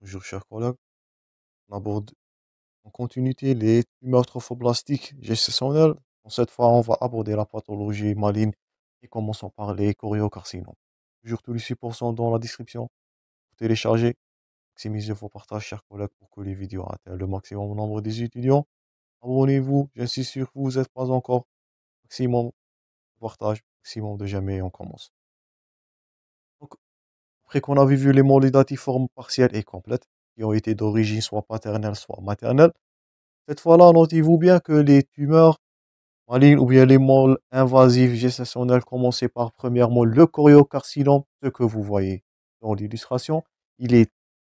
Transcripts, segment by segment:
Bonjour, chers collègues. On aborde en continuité les tumeurs trophoblastiques gestationnelles. Cette fois, on va aborder la pathologie maligne et commençons par les choriocarcinomes. Toujours tous les supports sont dans la description. Pour télécharger, maximisez vos partages, chers collègues, pour que les vidéos atteignent le maximum nombre des étudiants. Abonnez-vous, j'insiste sur vous, vous n'êtes pas encore. Maximum partage, maximum de jamais, on commence. Après qu'on avait vu les datiformes partielles et complètes, qui ont été d'origine soit paternelle, soit maternelle, cette fois-là, notez-vous bien que les tumeurs malignes ou bien les molles invasives gestationnelles commencent par premièrement le choriocarcinome, ce que vous voyez dans l'illustration.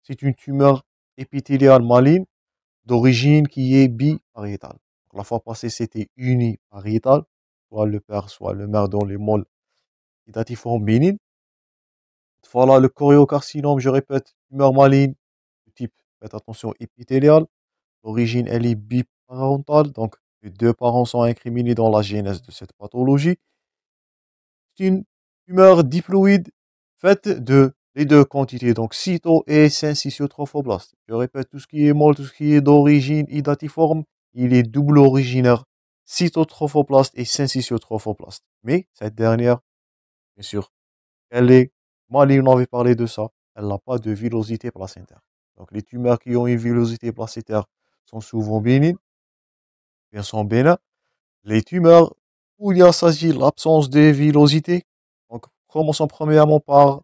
c'est une tumeur épithéliale maligne d'origine qui est bipariétale. La fois passée, c'était unipariétale, soit le père, soit le mère dans les molles datiformes bénignes. Voilà, le choriocarcinome, je répète, tumeur maligne, type, faites attention, épithélial. L'origine, elle est biparentale, donc les deux parents sont incriminés dans la genèse de cette pathologie. C'est une tumeur diploïde faite de les deux quantités, donc cyto et syncytiotrophoblaste. Je répète, tout ce qui est molle, tout ce qui est d'origine idatiforme, il est double originaire, cytotrophoplaste et syncytiotrophoblaste. Mais cette dernière, bien sûr, elle est Maline, on avait parlé de ça. Elle n'a pas de villosité placentaire. Donc, les tumeurs qui ont une villosité placentaire sont souvent bénignes, bien sont bénins. Les tumeurs où il y a s'agit l'absence de villosité, donc commençons premièrement par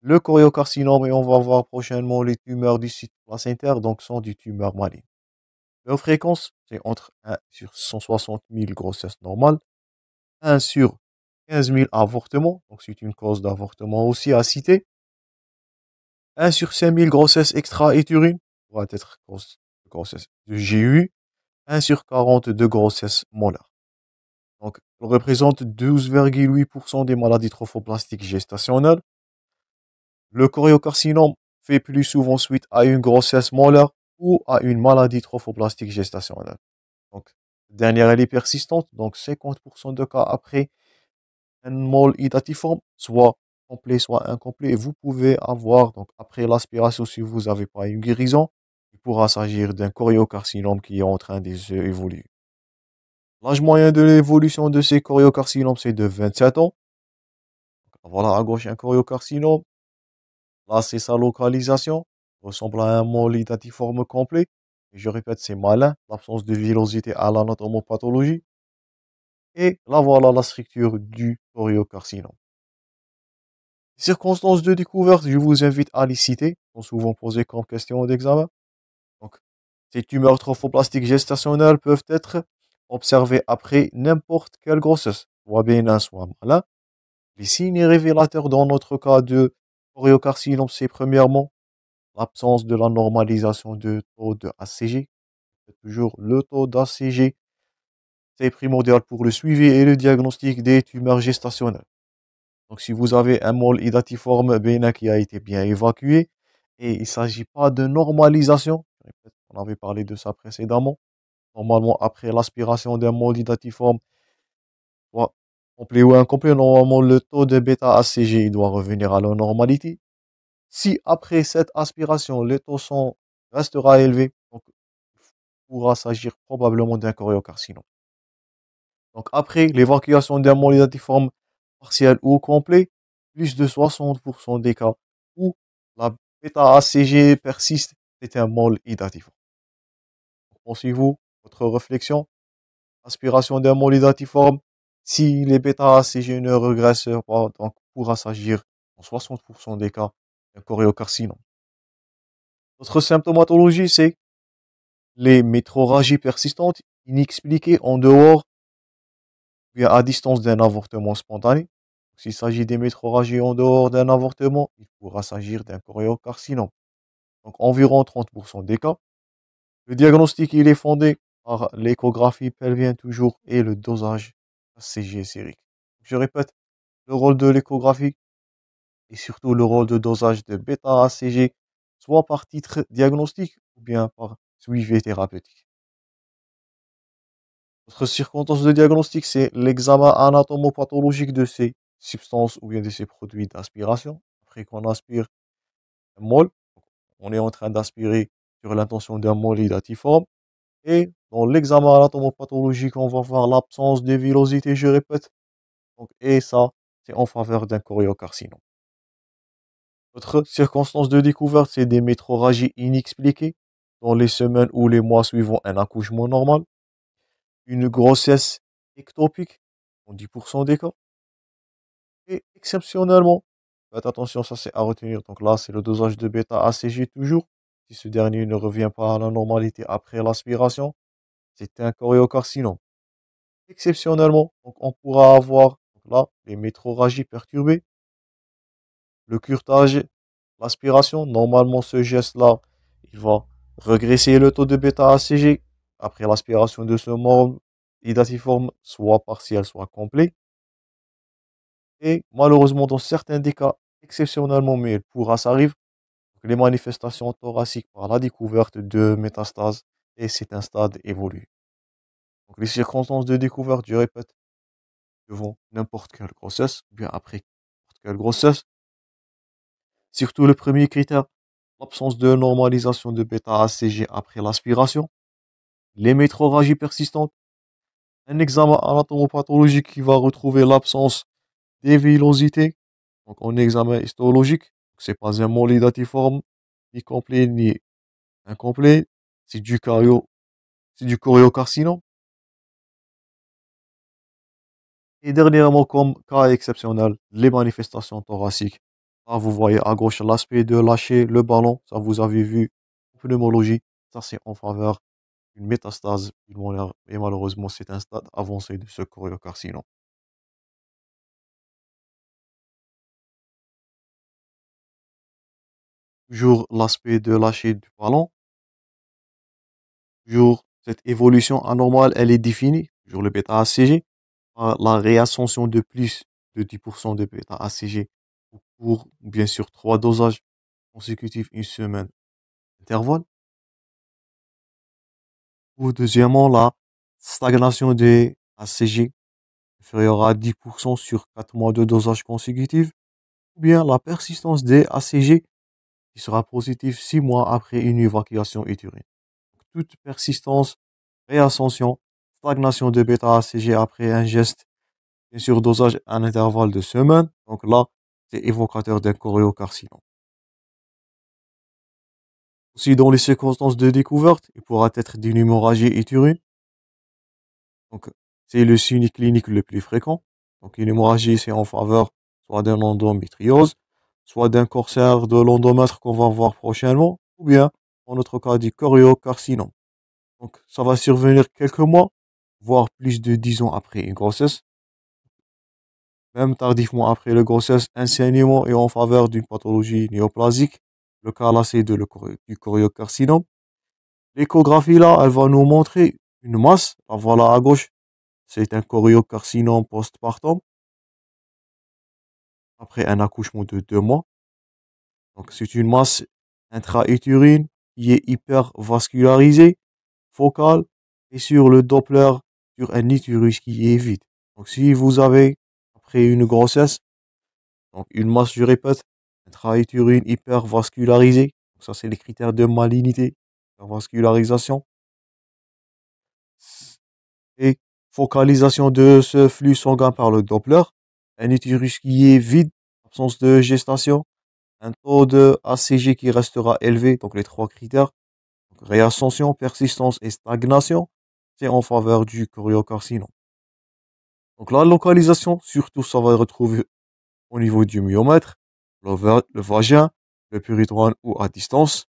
le choriocarcinome et on va voir prochainement les tumeurs du site placentaire, donc sont des tumeurs malignes. Leur fréquence, c'est entre 1 sur 160 000 grossesses normales, 1 sur 15 000 avortements, donc c'est une cause d'avortement aussi à citer. 1 sur 5 000 grossesses extra-utérines pourra être cause de grossesse de GU, 1 sur 40 de grossesses molaires. Donc, elle représente 12,8% des maladies trophoplastiques gestationnelles. Le choriocarcinome fait plus souvent suite à une grossesse molaire ou à une maladie trophoplastique gestationnelle. Donc, dernière, elle est persistante, donc 50% de cas après un mol hydatiforme, soit complet, soit incomplet. Et vous pouvez avoir, donc après l'aspiration, si vous n'avez pas une guérison, il pourra s'agir d'un choriocarcinome qui est en train d'évoluer. L'âge moyen de l'évolution de ces choriocarcinomes, c'est de 27 ans. Voilà à gauche un choriocarcinome. Là, c'est sa localisation. Il ressemble à un mol idatiforme complet. Et je répète, c'est malin. L'absence de villosité à la l'anatomopathologie. Et là, voilà la structure du Les Circonstances de découverte, je vous invite à les citer, sont souvent posées comme question d'examen. Donc, ces tumeurs trophoblastiques gestationnelles peuvent être observées après n'importe quelle grossesse, soit bénin, soit malin. Les signes révélateurs dans notre cas de coriocarcinome c'est premièrement l'absence de la normalisation de taux de ACG, c'est toujours le taux d'ACG c'est primordial pour le suivi et le diagnostic des tumeurs gestationnelles. Donc si vous avez un mol idatiforme bénin qui a été bien évacué, et il ne s'agit pas de normalisation, on avait parlé de ça précédemment, normalement après l'aspiration d'un mol idatiforme, complet ou incomplet, normalement le taux de bêta-ACG doit revenir à la normalité. Si après cette aspiration, le taux restera élevé, il pourra s'agir probablement d'un choriocarcinome. Donc après l'évacuation d'un molle partiel ou complet, plus de 60% des cas où la bêta-ACG persiste c'est un mol Pensez-vous, votre réflexion, aspiration d'un mol si les bêta-ACG ne regressent pas, donc pourra s'agir en 60% des cas d'un choréocarcinome. Notre symptomatologie, c'est les métroragies persistantes inexpliquées en dehors à distance d'un avortement spontané. S'il s'agit d'hémétrorragie en dehors d'un avortement, il pourra s'agir d'un choréocarcinome. Donc environ 30% des cas. Le diagnostic il est fondé par l'échographie pelvienne toujours et le dosage cg sérique. Je répète, le rôle de l'échographie et surtout le rôle de dosage de bêta-ACG, soit par titre diagnostique ou bien par suivi thérapeutique. Notre circonstance de diagnostic, c'est l'examen anatomopathologique de ces substances ou bien de ces produits d'aspiration. Après qu'on aspire un mol, on est en train d'aspirer sur l'intention d'un mol hydatiforme. Et dans l'examen anatomopathologique, on va voir l'absence de villosité, je répète. et ça, c'est en faveur d'un choriocarcinome. Notre circonstance de découverte, c'est des métroragies inexpliquées dans les semaines ou les mois suivant un accouchement normal une grossesse ectopique en 10% des cas. Et exceptionnellement, faites attention, ça c'est à retenir. Donc là, c'est le dosage de bêta ACG toujours. Si ce dernier ne revient pas à la normalité après l'aspiration, c'est un choréocarcinome. Exceptionnellement, donc on pourra avoir là les métroragies perturbées, le curtage, l'aspiration. Normalement, ce geste-là, il va regresser le taux de bêta ACG après l'aspiration de ce membre hydatiforme, soit partielle, soit complet. Et malheureusement, dans certains des cas, exceptionnellement, mais il pourra, s'arriver, les manifestations thoraciques par la découverte de métastases et c'est un stade évolué. Donc les circonstances de découverte, du répète, devant n'importe quelle grossesse, bien après n'importe quelle grossesse. Surtout le premier critère, l'absence de normalisation de bêta-ACG après l'aspiration les persistante. persistantes, un examen anatomopathologique qui va retrouver l'absence vélosités donc un examen histologique, n'est pas un molle ni complet ni incomplet, c'est du cario, c'est du choriocarcinome. Et dernièrement, comme cas exceptionnel, les manifestations thoraciques. Là, ah, vous voyez à gauche l'aspect de lâcher le ballon, ça vous avez vu en pneumologie, ça c'est en faveur une métastase et malheureusement c'est un stade avancé de ce choriocarcinome. Toujours l'aspect de lâcher du ballon. Toujours cette évolution anormale, elle est définie, toujours le bêta-ACG, la réascension de plus de 10% de bêta-ACG pour bien sûr trois dosages consécutifs une semaine intervalle ou deuxièmement la stagnation des ACG inférieure à 10% sur 4 mois de dosage consécutif, ou bien la persistance des ACG qui sera positive 6 mois après une évacuation utérine. Toute persistance, réascension, stagnation de bêta-ACG après un geste et dosage à un intervalle de semaine, donc là, c'est évocateur d'un coriocarcinome. Si dans les circonstances de découverte, il pourra être d'une hémorragie utérine. Donc, c'est le signe clinique le plus fréquent. Donc, une hémorragie, c'est en faveur soit d'un endométriose, soit d'un corsaire de l'endomètre qu'on va voir prochainement, ou bien, en notre cas, du choriocarcinome. Donc, ça va survenir quelques mois, voire plus de 10 ans après une grossesse. Même tardivement après la grossesse, un saignement est en faveur d'une pathologie néoplasique le cas là, c'est du choriocarcinome. L'échographie, là, elle va nous montrer une masse. La voilà à gauche, c'est un choriocarcinome postpartum. Après un accouchement de deux mois. Donc, c'est une masse intra-utérine qui est hyper hypervascularisée, focale, et sur le Doppler, sur un utérus qui est vide. Donc, si vous avez, après une grossesse, donc une masse, je répète, un travail ça, c'est les critères de malignité, vascularisation Et focalisation de ce flux sanguin par le Doppler, un utérus qui est vide, absence de gestation, un taux de ACG qui restera élevé, donc les trois critères, réascension, persistance et stagnation, c'est en faveur du choriocarcinome. Donc la localisation, surtout, ça va être retrouvé au niveau du myomètre, le vagin, le puritone ou à distance.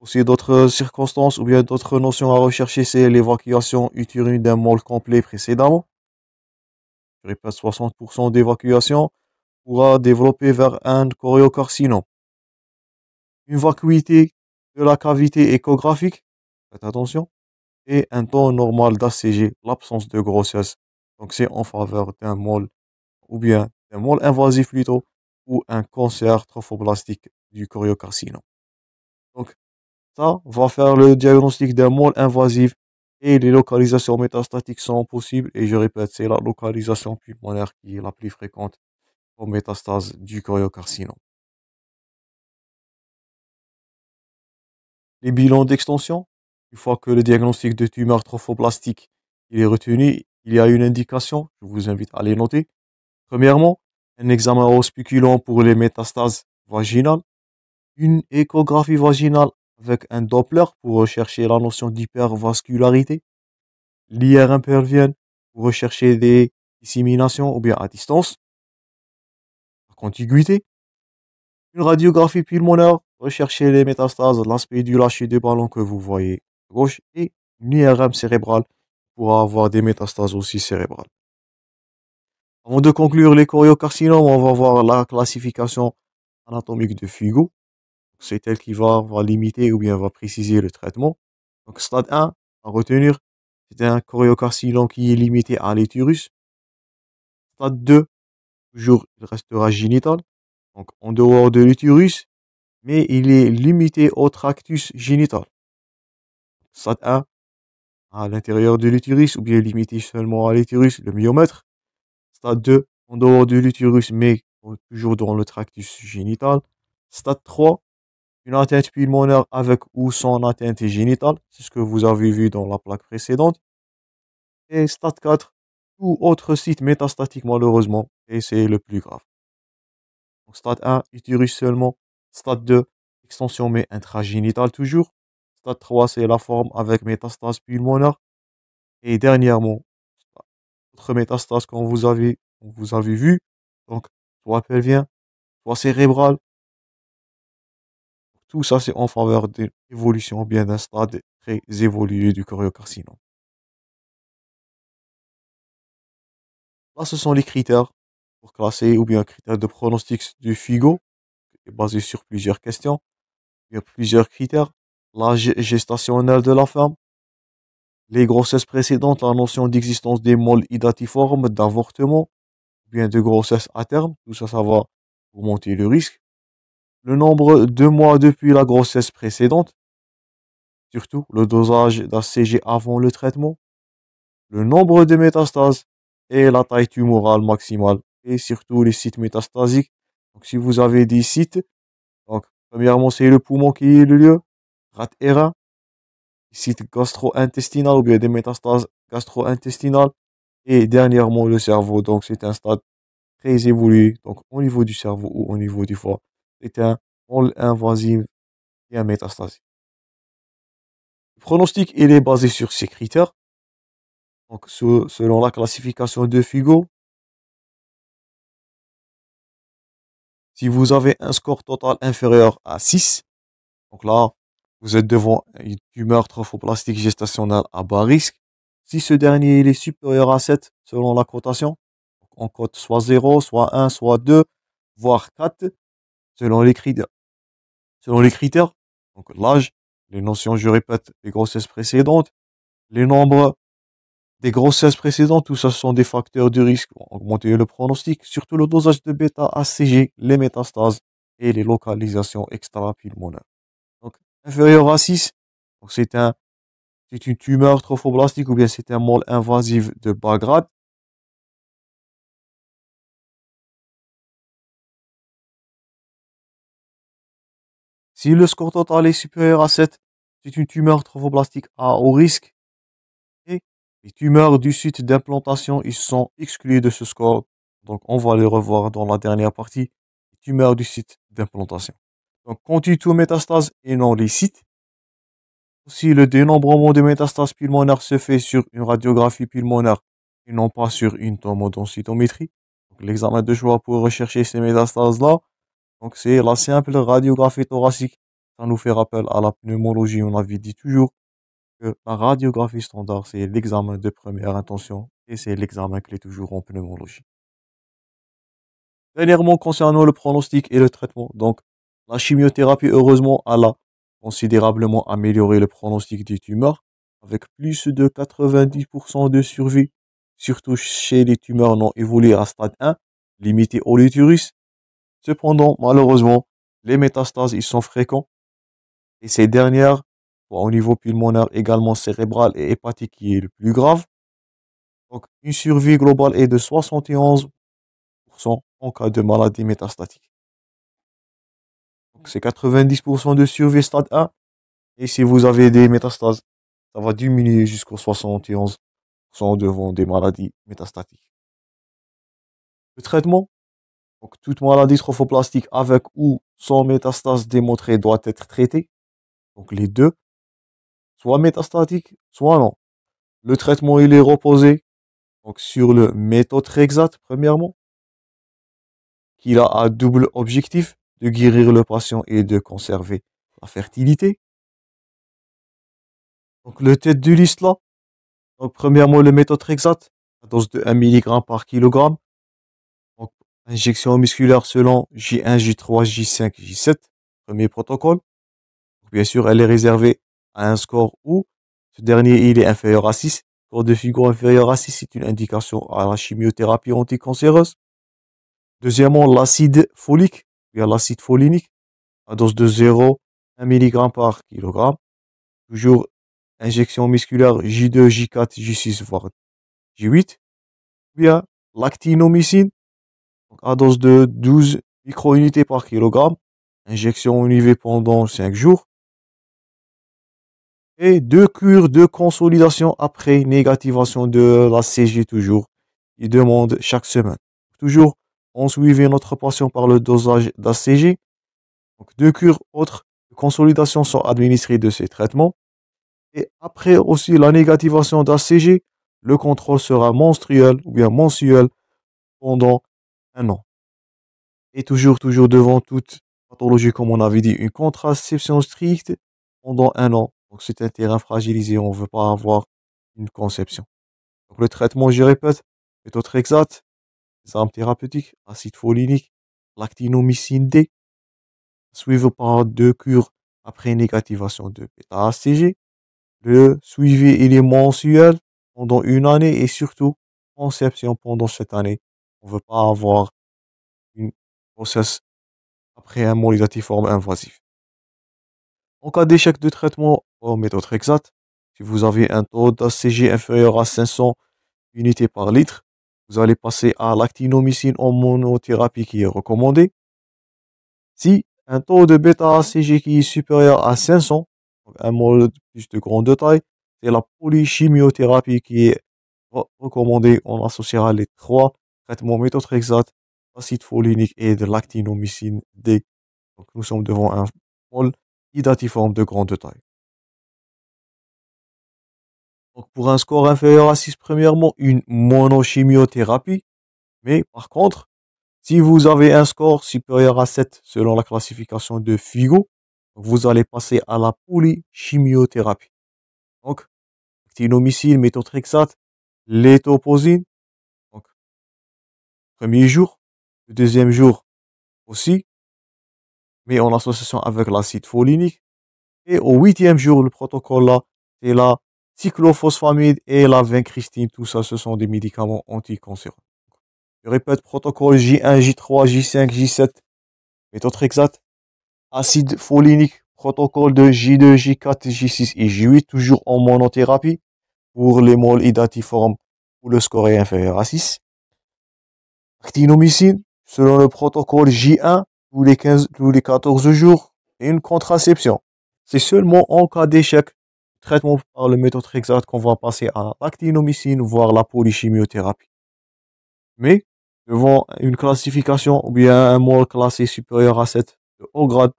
Aussi d'autres circonstances ou bien d'autres notions à rechercher, c'est l'évacuation utérine d'un mole complet précédemment. Je répète, 60% d'évacuation pourra développer vers un choriocarcinome. Une vacuité de la cavité échographique, faites attention, et un temps normal d'ACG, l'absence de grossesse. Donc c'est en faveur d'un mole ou bien d'un mole invasif plutôt ou un cancer trophoblastique du choriocarcinome. Donc, ça va faire le diagnostic d'un môle invasif et les localisations métastatiques sont possibles. Et je répète, c'est la localisation pulmonaire qui est la plus fréquente pour métastases du choriocarcinome. Les bilans d'extension, une fois que le diagnostic de tumeur trophoblastique est retenu, il y a une indication, je vous invite à les noter. Premièrement, un examen au pour les métastases vaginales, une échographie vaginale avec un Doppler pour rechercher la notion d'hypervascularité, l'IRM pervienne pour rechercher des disséminations ou bien à distance, la contiguïté, une radiographie pulmonaire, pour rechercher les métastases, l'aspect du lâcher des ballons que vous voyez à gauche, et une IRM cérébrale pour avoir des métastases aussi cérébrales. Avant de conclure les choriocarcinomes, on va voir la classification anatomique de Figo. C'est elle qui va, limiter ou bien va préciser le traitement. Donc, stade 1, à retenir, c'est un choriocarcinome qui est limité à l'utérus. Stade 2, toujours, il restera génital, donc en dehors de l'utérus, mais il est limité au tractus génital. Stade 1, à l'intérieur de l'utérus, ou bien limité seulement à l'utérus, le myomètre. Stade 2, en dehors de l'utérus, mais toujours dans le tractus génital. Stade 3, une atteinte pulmonaire avec ou sans atteinte génitale, c'est ce que vous avez vu dans la plaque précédente. Et stade 4, tout autre site métastatique malheureusement, et c'est le plus grave. stade 1, utérus seulement. Stade 2, extension mais intragénitale toujours. Stade 3, c'est la forme avec métastase pulmonaire. Et dernièrement, autres métastases qu'on vous avez, vous avez vu. Donc, soit pelvien, soit cérébral. Tout ça, c'est en faveur d'une évolution bien d'un stade très évolué du choriocarcinome. Là, ce sont les critères pour classer ou bien critères de pronostics du FIGO, qui est basé sur plusieurs questions. Il y a plusieurs critères. L'âge gestationnel de la femme, les grossesses précédentes, la notion d'existence des molles idatiformes, d'avortement, bien de grossesse à terme, tout ça, ça va augmenter le risque. Le nombre de mois depuis la grossesse précédente, surtout le dosage d'ACG avant le traitement, le nombre de métastases et la taille tumorale maximale, et surtout les sites métastasiques. Donc, si vous avez des sites, donc, premièrement, c'est le poumon qui est le lieu, rate et site gastro-intestinal ou des métastases gastro-intestinales. Et dernièrement, le cerveau. Donc, c'est un stade très évolué. Donc, au niveau du cerveau ou au niveau du foie, c'est un rôle invasif et un métastase. Le pronostic, il est basé sur ces critères. Donc, selon la classification de Figo, si vous avez un score total inférieur à 6, donc là, vous êtes devant une tumeur trophoplastique gestationnelle à bas risque. Si ce dernier est supérieur à 7 selon la cotation, on cote soit 0, soit 1, soit 2, voire 4 selon les critères. Selon les critères, donc l'âge, les notions, je répète, les grossesses précédentes, les nombres des grossesses précédentes, tout ça sont des facteurs de risque augmenter le pronostic, surtout le dosage de bêta-ACG, les métastases et les localisations extra-pulmonaires inférieur à 6. Donc c'est un, c'est une tumeur trophoblastique ou bien c'est un mole invasif de bas grade. Si le score total est supérieur à 7, c'est une tumeur trophoblastique à haut risque. Et les tumeurs du site d'implantation, ils sont exclus de ce score. Donc on va les revoir dans la dernière partie, les tumeurs du site d'implantation. Donc, contient-tout métastase et non les sites Si le dénombrement de métastases pulmonaires se fait sur une radiographie pulmonaire et non pas sur une tomodensitométrie. L'examen de choix pour rechercher ces métastases-là, donc c'est la simple radiographie thoracique. Ça nous fait rappel à la pneumologie, on avait dit toujours que la radiographie standard, c'est l'examen de première intention et c'est l'examen qui est toujours en pneumologie. Dernièrement, concernant le pronostic et le traitement, donc la chimiothérapie, heureusement, a considérablement amélioré le pronostic des tumeurs, avec plus de 90% de survie, surtout chez les tumeurs non évoluées à stade 1, limitées au l'utérus. Cependant, malheureusement, les métastases ils sont fréquents, et ces dernières, au niveau pulmonaire également cérébral et hépatique qui est le plus grave. Donc, une survie globale est de 71% en cas de maladie métastatique c'est 90% de survie stade 1. Et si vous avez des métastases, ça va diminuer jusqu'au 71% devant des maladies métastatiques. Le traitement. Donc, toute maladie trophoplastique avec ou sans métastase démontrée doit être traitée. Donc, les deux. Soit métastatique, soit non. Le traitement, il est reposé. Donc, sur le méthotrexate, premièrement. Qu'il a un double objectif de guérir le patient et de conserver la fertilité. Donc le tête du liste là. Donc premièrement le méthotrexate, à dose de 1 mg par kg. Donc injection musculaire selon J1, J3, J5, J7, premier protocole. bien sûr, elle est réservée à un score où ce dernier il est inférieur à 6. Score de figure inférieur à 6, c'est une indication à la chimiothérapie anticancéreuse. Deuxièmement, l'acide folique, l'acide folinique à dose de 0, mg par kg. Toujours injection musculaire J2, J4, J6, voire J8. Bien l'actinomycine à dose de 12 micro-unités par kg. Injection UV pendant 5 jours. Et deux cures de consolidation après négativation de la CG toujours. Il demande chaque semaine. Toujours on suivait notre patient par le dosage d'ACG. Donc deux cures autres de consolidation sont administrées de ces traitements. Et après aussi la négativation d'ACG, le contrôle sera menstruel ou bien mensuel pendant un an. Et toujours, toujours devant toute pathologie, comme on avait dit, une contraception stricte pendant un an. Donc c'est un terrain fragilisé, on ne veut pas avoir une conception. Donc le traitement, je répète, est autre exact armes thérapeutiques, acide folinique, l'actinomycine D, suivi par deux cures après négativation de bêta acg Le suivi, il est mensuel pendant une année et surtout, conception pendant cette année. On ne veut pas avoir une grossesse après un mot forme invasif. En cas d'échec de traitement par méthode exacte, si vous avez un taux d'ACG inférieur à 500 unités par litre, vous allez passer à l'actinomycine en monothérapie qui est recommandée. Si un taux de bêta-ACG qui est supérieur à 500, un mol plus de grande taille, c'est la polychimiothérapie qui est recommandée. On associera les trois traitements méthotrexate, acide folinique et de l'actinomycine D. Donc nous sommes devant un mol hydatiforme de grande taille. Donc pour un score inférieur à 6, premièrement, une monochimiothérapie. Mais par contre, si vous avez un score supérieur à 7 selon la classification de Figo, vous allez passer à la polychimiothérapie. Donc, actinomycine, méthotrexate, léthoposine. Donc, premier jour, le deuxième jour aussi, mais en association avec l'acide folinique. Et au huitième jour, le protocole là, c'est la cyclophosphamide et la vincristine, tout ça, ce sont des médicaments anticancéreux. Je répète, protocole J1, J3, J5, J7, exact. acide folinique, protocole de J2, J4, J6 et J8, toujours en monothérapie pour les molles idatiformes pour le score inférieur à 6. Actinomycine, selon le protocole J1, tous les, 15, tous les 14 jours, et une contraception. C'est seulement en cas d'échec traitement par le exacte qu'on va passer à l'actinomycine, voire la polychimiothérapie. Mais, devant une classification ou bien un mot classé supérieur à 7 de haut grade,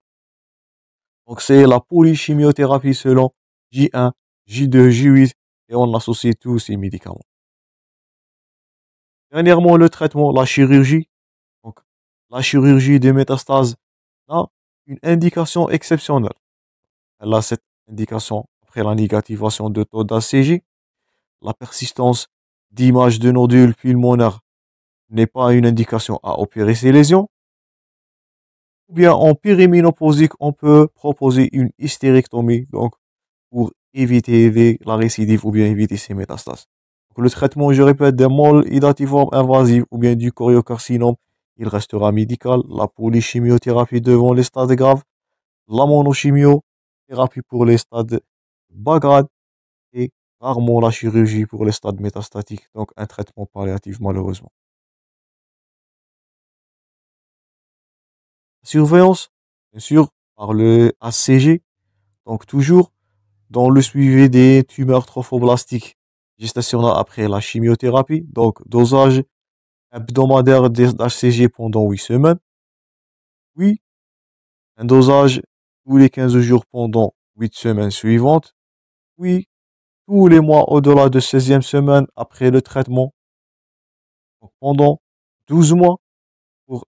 donc c'est la polychimiothérapie selon J1, J2, J8 et on associe tous ces médicaments. Dernièrement, le traitement, la chirurgie. Donc, la chirurgie des métastases a une indication exceptionnelle. Elle a cette indication la négativation de taux d'ACG. La persistance d'image de nodules pulmonaire n'est pas une indication à opérer ces lésions. Ou bien en périménopausique, on peut proposer une hystérectomie, donc pour éviter la récidive ou bien éviter ces métastases. le traitement, je répète, des molles hydatiformes invasives ou bien du choriocarcinome, il restera médical. La polychimiothérapie devant les stades graves, la monochimiothérapie pour les stades Bagrade et rarement la chirurgie pour les stades métastatiques, donc un traitement palliatif malheureusement. Surveillance, bien sûr, par le ACG, donc toujours dans le suivi des tumeurs trophoblastiques gestationnelles après la chimiothérapie, donc dosage hebdomadaire d'HCG pendant 8 semaines. Oui, un dosage tous les 15 jours pendant 8 semaines suivantes oui, tous les mois au-delà de 16e semaine après le traitement, pendant 12 mois pour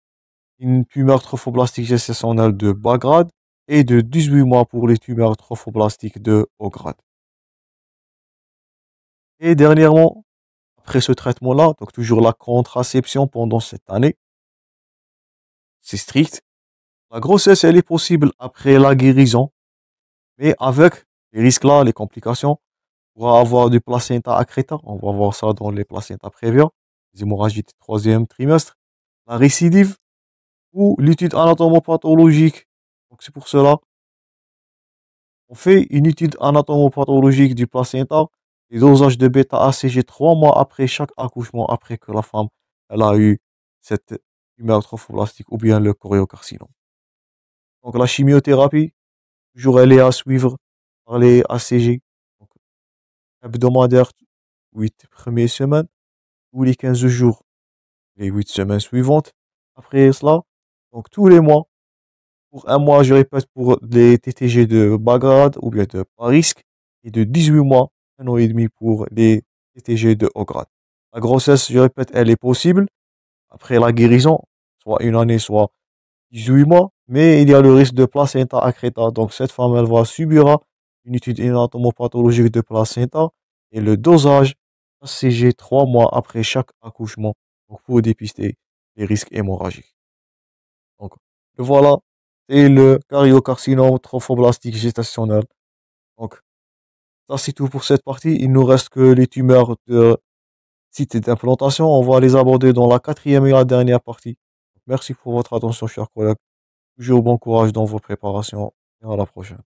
une tumeur trophoblastique gestationnelle de bas grade et de 18 mois pour les tumeurs trophoblastiques de haut grade. Et dernièrement, après ce traitement-là, donc toujours la contraception pendant cette année, c'est strict. La grossesse, elle est possible après la guérison, mais avec les risques-là, les complications. On pourra avoir du placenta accreta, on va voir ça dans les placenta préviens, les hémorragies du troisième trimestre, la récidive ou l'étude anatomopathologique. Donc c'est pour cela, on fait une étude anatomopathologique du placenta, les dosages de bêta-ACG trois mois après chaque accouchement, après que la femme elle a eu cette tumeur trophoblastique ou bien le choriocarcinome. Donc la chimiothérapie, toujours elle est à suivre les ACG, donc, hebdomadaires, 8 premières semaines, ou les 15 jours, les 8 semaines suivantes. Après cela, donc tous les mois, pour un mois, je répète, pour les TTG de Bagdad ou bien de Paris, et de 18 mois, un an et demi pour les TTG de haut grade. La grossesse, je répète, elle est possible après la guérison, soit une année, soit 18 mois, mais il y a le risque de placenta accreta. Donc cette femme, elle va subira une étude anatomopathologique de placenta et le dosage CG trois mois après chaque accouchement pour dépister les risques hémorragiques. Donc, le voilà, c'est le cariocarcinome trophoblastique gestationnel. Donc, ça c'est tout pour cette partie. Il nous reste que les tumeurs de site d'implantation. On va les aborder dans la quatrième et la dernière partie. Merci pour votre attention, chers collègues. Toujours bon courage dans vos préparations et à la prochaine.